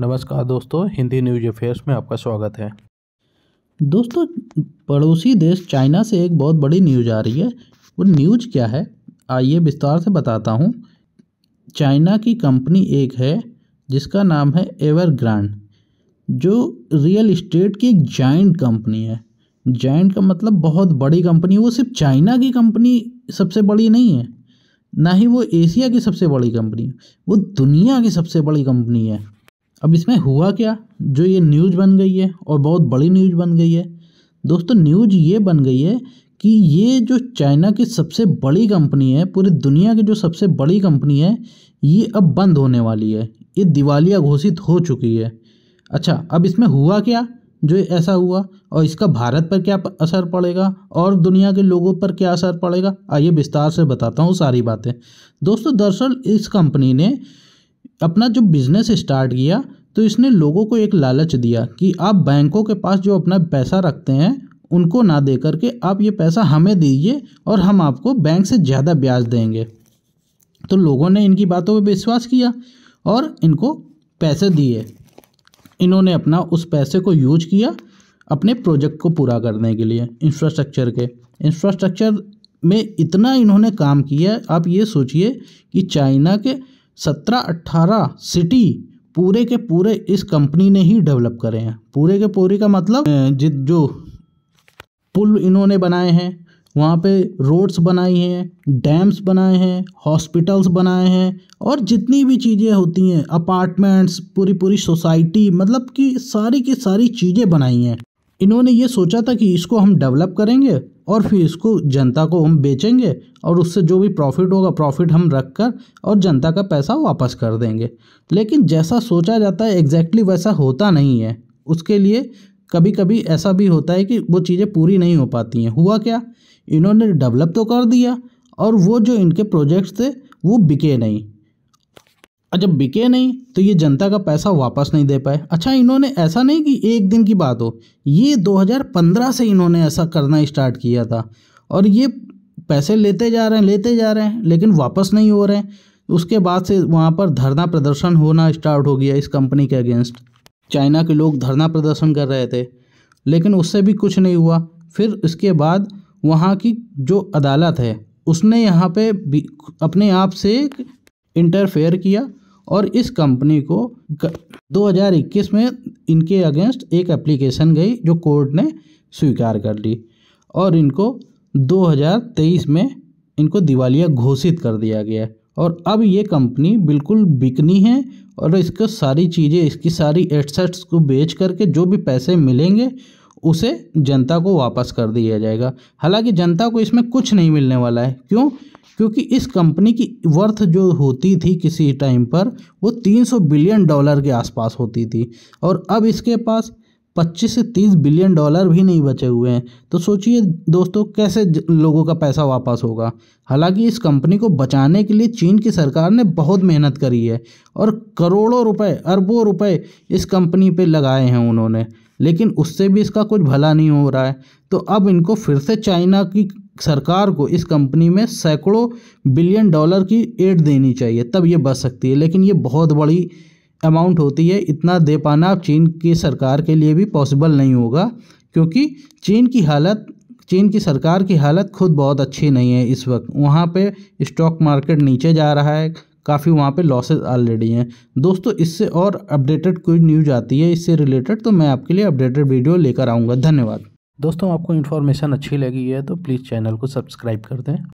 नमस्कार दोस्तों Hindi news affairs में आपका स्वागत है दोस्तों पड़ोसी देश चाइना से एक बहुत बड़ी न्यूज आ रही है वो न्यूज क्या है आइए विस्तार से बताता हूँ चाइना की कंपनी एक है जिसका नाम है एवरग्रांड जो रियल इस्टेट की एक जाइंट कंपनी है जाइंट का मतलब बहुत बड़ी कंपनी वो सिर्फ चाइना की कंपनी सबसे बड़ी नहीं है ना ही वो एशिया की सबसे बड़ी कंपनी वो दुनिया की सबसे बड़ी कंपनी है अब इसमें हुआ क्या जो ये न्यूज बन गई है और बहुत बड़ी न्यूज बन गई है दोस्तों न्यूज ये बन गई है कि ये जो चाइना की सबसे बड़ी कंपनी है पूरी दुनिया की जो सबसे बड़ी कंपनी है ये अब बंद होने वाली है ये दिवालिया घोषित हो चुकी है अच्छा अब इसमें हुआ क्या जो ऐसा हुआ और इसका भारत पर क्या असर पड़ेगा और दुनिया के लोगों पर क्या असर पड़ेगा आइए विस्तार से बताता हूँ सारी बातें दोस्तों दरअसल इस कंपनी ने अपना जो बिज़नेस स्टार्ट किया तो इसने लोगों को एक लालच दिया कि आप बैंकों के पास जो अपना पैसा रखते हैं उनको ना दे करके आप ये पैसा हमें दीजिए और हम आपको बैंक से ज़्यादा ब्याज देंगे तो लोगों ने इनकी बातों पर विश्वास किया और इनको पैसे दिए इन्होंने अपना उस पैसे को यूज किया अपने प्रोजेक्ट को पूरा करने के लिए इंफ्रास्ट्रक्चर के इंफ्रास्ट्रक्चर में इतना इन्होंने काम किया आप ये सोचिए कि चाइना के सत्रह अट्ठारह सिटी पूरे के पूरे इस कंपनी ने ही डेवलप करे हैं पूरे के पूरे का मतलब जित जो पुल इन्होंने बनाए हैं वहाँ पे रोड्स बनाई हैं डैम्स बनाए हैं हॉस्पिटल्स बनाए हैं और जितनी भी चीज़ें होती हैं अपार्टमेंट्स पूरी पूरी सोसाइटी मतलब कि सारी की सारी चीज़ें बनाई हैं इन्होंने ये सोचा था कि इसको हम डेवलप करेंगे और फिर इसको जनता को हम बेचेंगे और उससे जो भी प्रॉफिट होगा प्रॉफिट हम रख कर और जनता का पैसा वापस कर देंगे लेकिन जैसा सोचा जाता है एग्जैक्टली वैसा होता नहीं है उसके लिए कभी कभी ऐसा भी होता है कि वो चीज़ें पूरी नहीं हो पाती हैं हुआ क्या इन्होंने डेवलप तो कर दिया और वो जो इनके प्रोजेक्ट्स थे वो बिके नहीं और जब बिके नहीं तो ये जनता का पैसा वापस नहीं दे पाए अच्छा इन्होंने ऐसा नहीं कि एक दिन की बात हो ये 2015 से इन्होंने ऐसा करना स्टार्ट किया था और ये पैसे लेते जा रहे हैं लेते जा रहे हैं लेकिन वापस नहीं हो रहे हैं उसके बाद से वहाँ पर धरना प्रदर्शन होना स्टार्ट हो गया इस कंपनी के अगेंस्ट चाइना के लोग धरना प्रदर्शन कर रहे थे लेकिन उससे भी कुछ नहीं हुआ फिर इसके बाद वहाँ की जो अदालत है उसने यहाँ पे अपने आप से इंटरफेयर किया और इस कंपनी को 2021 में इनके अगेंस्ट एक एप्लीकेशन गई जो कोर्ट ने स्वीकार कर ली और इनको 2023 में इनको दिवालिया घोषित कर दिया गया और अब ये कंपनी बिल्कुल बिकनी है और इसको सारी चीज़ें इसकी सारी एडसेट्स को बेच करके जो भी पैसे मिलेंगे उसे जनता को वापस कर दिया जाएगा हालांकि जनता को इसमें कुछ नहीं मिलने वाला है क्यों क्योंकि इस कंपनी की वर्थ जो होती थी किसी टाइम पर वो 300 बिलियन डॉलर के आसपास होती थी और अब इसके पास 25 से 30 बिलियन डॉलर भी नहीं बचे हुए हैं तो सोचिए दोस्तों कैसे लोगों का पैसा वापस होगा हालांकि इस कंपनी को बचाने के लिए चीन की सरकार ने बहुत मेहनत करी है और करोड़ों रुपए अरबों रुपए इस कंपनी पे लगाए हैं उन्होंने लेकिन उससे भी इसका कुछ भला नहीं हो रहा है तो अब इनको फिर से चाइना की सरकार को इस कंपनी में सैकड़ों बिलियन डॉलर की एड देनी चाहिए तब ये बच सकती है लेकिन ये बहुत बड़ी अमाउंट होती है इतना दे पाना अब चीन की सरकार के लिए भी पॉसिबल नहीं होगा क्योंकि चीन की हालत चीन की सरकार की हालत खुद बहुत अच्छी नहीं है इस वक्त वहाँ पे स्टॉक मार्केट नीचे जा रहा है काफ़ी वहाँ पे लॉसेज ऑलरेडी हैं दोस्तों इससे और अपडेटेड कोई न्यूज आती है इससे रिलेटेड तो मैं आपके लिए अपडेटेड वीडियो लेकर आऊँगा धन्यवाद दोस्तों आपको इन्फॉर्मेशन अच्छी लगी है तो प्लीज़ चैनल को सब्सक्राइब कर दें